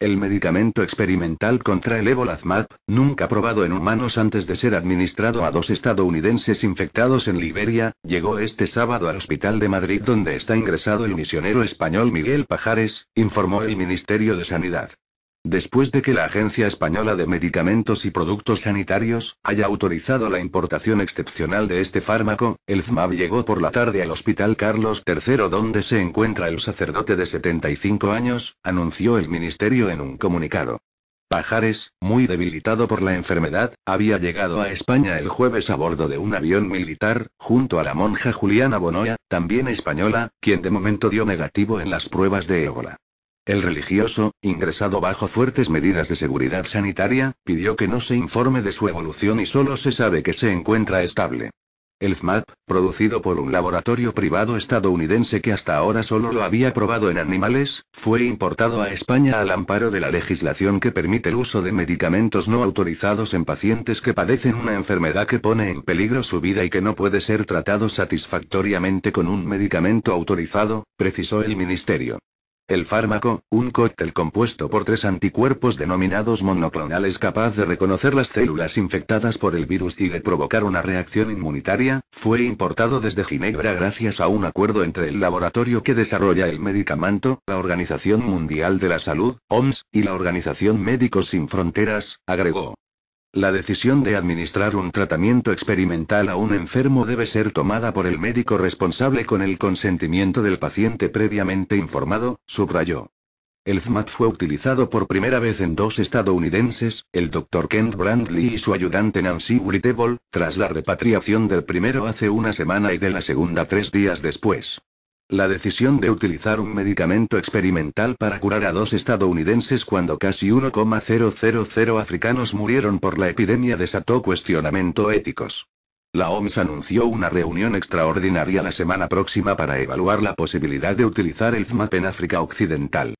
El medicamento experimental contra el ébola ZMAP, nunca probado en humanos antes de ser administrado a dos estadounidenses infectados en Liberia, llegó este sábado al Hospital de Madrid donde está ingresado el misionero español Miguel Pajares, informó el Ministerio de Sanidad después de que la Agencia Española de Medicamentos y Productos Sanitarios haya autorizado la importación excepcional de este fármaco, el FMAB llegó por la tarde al Hospital Carlos III donde se encuentra el sacerdote de 75 años, anunció el ministerio en un comunicado. Pajares, muy debilitado por la enfermedad, había llegado a España el jueves a bordo de un avión militar, junto a la monja Juliana Bonoya, también española, quien de momento dio negativo en las pruebas de ébola. El religioso, ingresado bajo fuertes medidas de seguridad sanitaria, pidió que no se informe de su evolución y solo se sabe que se encuentra estable. El FMAP, producido por un laboratorio privado estadounidense que hasta ahora solo lo había probado en animales, fue importado a España al amparo de la legislación que permite el uso de medicamentos no autorizados en pacientes que padecen una enfermedad que pone en peligro su vida y que no puede ser tratado satisfactoriamente con un medicamento autorizado, precisó el ministerio. El fármaco, un cóctel compuesto por tres anticuerpos denominados monoclonales capaz de reconocer las células infectadas por el virus y de provocar una reacción inmunitaria, fue importado desde Ginebra gracias a un acuerdo entre el laboratorio que desarrolla el medicamento, la Organización Mundial de la Salud, OMS, y la Organización Médicos Sin Fronteras, agregó. La decisión de administrar un tratamiento experimental a un enfermo debe ser tomada por el médico responsable con el consentimiento del paciente previamente informado, subrayó. El FMAT fue utilizado por primera vez en dos estadounidenses, el Dr. Kent Brandley y su ayudante Nancy Whitable, tras la repatriación del primero hace una semana y de la segunda tres días después. La decisión de utilizar un medicamento experimental para curar a dos estadounidenses cuando casi 1,000 africanos murieron por la epidemia desató cuestionamiento éticos. La OMS anunció una reunión extraordinaria la semana próxima para evaluar la posibilidad de utilizar el ZMAP en África Occidental.